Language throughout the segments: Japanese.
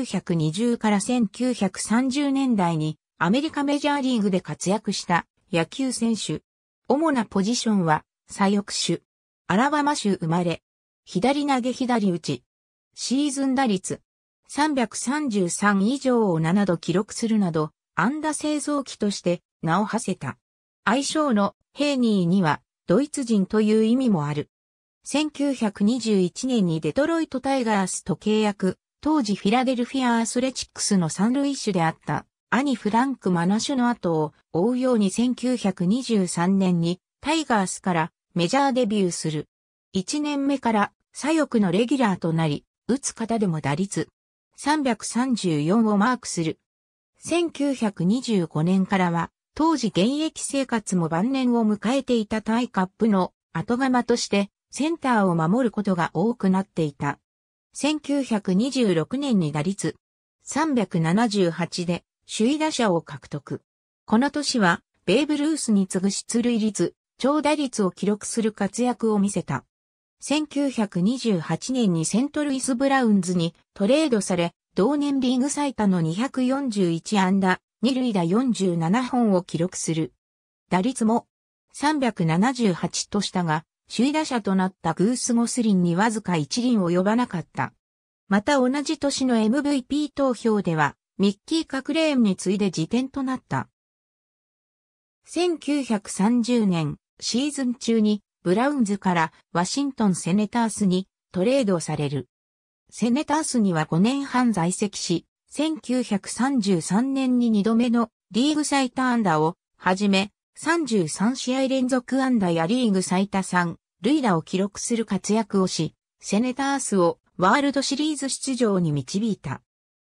1920から1930年代にアメリカメジャーリーグで活躍した野球選手。主なポジションは左翼手。アラバマ州生まれ。左投げ左打ち。シーズン打率。333以上を7度記録するなど、安打製造機として名を馳せた。愛称のヘイニーにはドイツ人という意味もある。1921年にデトロイトタイガースと契約、当時フィラデルフィア・アスレチックスの三塁手であった兄フランク・マナシュの後を追うように1923年にタイガースからメジャーデビューする。1年目から左翼のレギュラーとなり、打つ方でも打率334をマークする。1925年からは当時現役生活も晩年を迎えていたタイカップの後釜としてセンターを守ることが多くなっていた。1926年に打率378で首位打者を獲得。この年は、ベーブ・ルースに次ぐ出塁率、長打率を記録する活躍を見せた。1928年にセントルイス・ブラウンズにトレードされ、同年リーグ最多の241安打、2塁打47本を記録する。打率も378としたが、首位打者となったグース・ゴスリンにわずか一輪及ばなかった。また同じ年の MVP 投票では、ミッキー・カクレーンに次いで辞典となった。1930年、シーズン中に、ブラウンズからワシントン・セネタースにトレードされる。セネタースには5年半在籍し、1933年に2度目のリーグ最多安打をはじめ、33試合連続安打やリーグ最多3塁打を記録する活躍をし、セネタースをワールドシリーズ出場に導いた。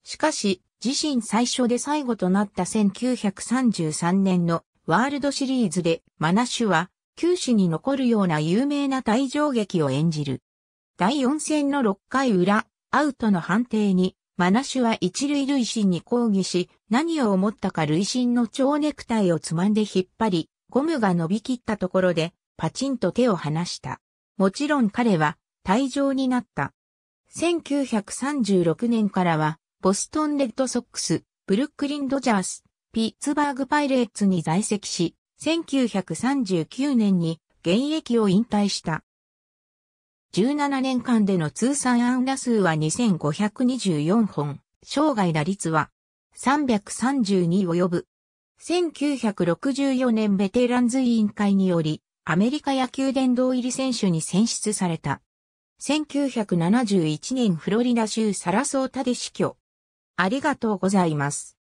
しかし、自身最初で最後となった1933年のワールドシリーズでマナシュは九死に残るような有名な退場劇を演じる。第4戦の6回裏、アウトの判定に、マナシュは一塁塁審に抗議し、何を思ったか塁審の蝶ネクタイをつまんで引っ張り、ゴムが伸びきったところで、パチンと手を離した。もちろん彼は退場になった。1936年からは、ボストンレッドソックス、ブルックリンドジャース、ピッツバーグパイレーツに在籍し、1939年に現役を引退した。17年間での通算安打数は2524本、生涯打率は332及ぶ。1964年ベテランズ委員会により、アメリカ野球殿堂入り選手に選出された。1971年フロリダ州サラソータで死去。ありがとうございます。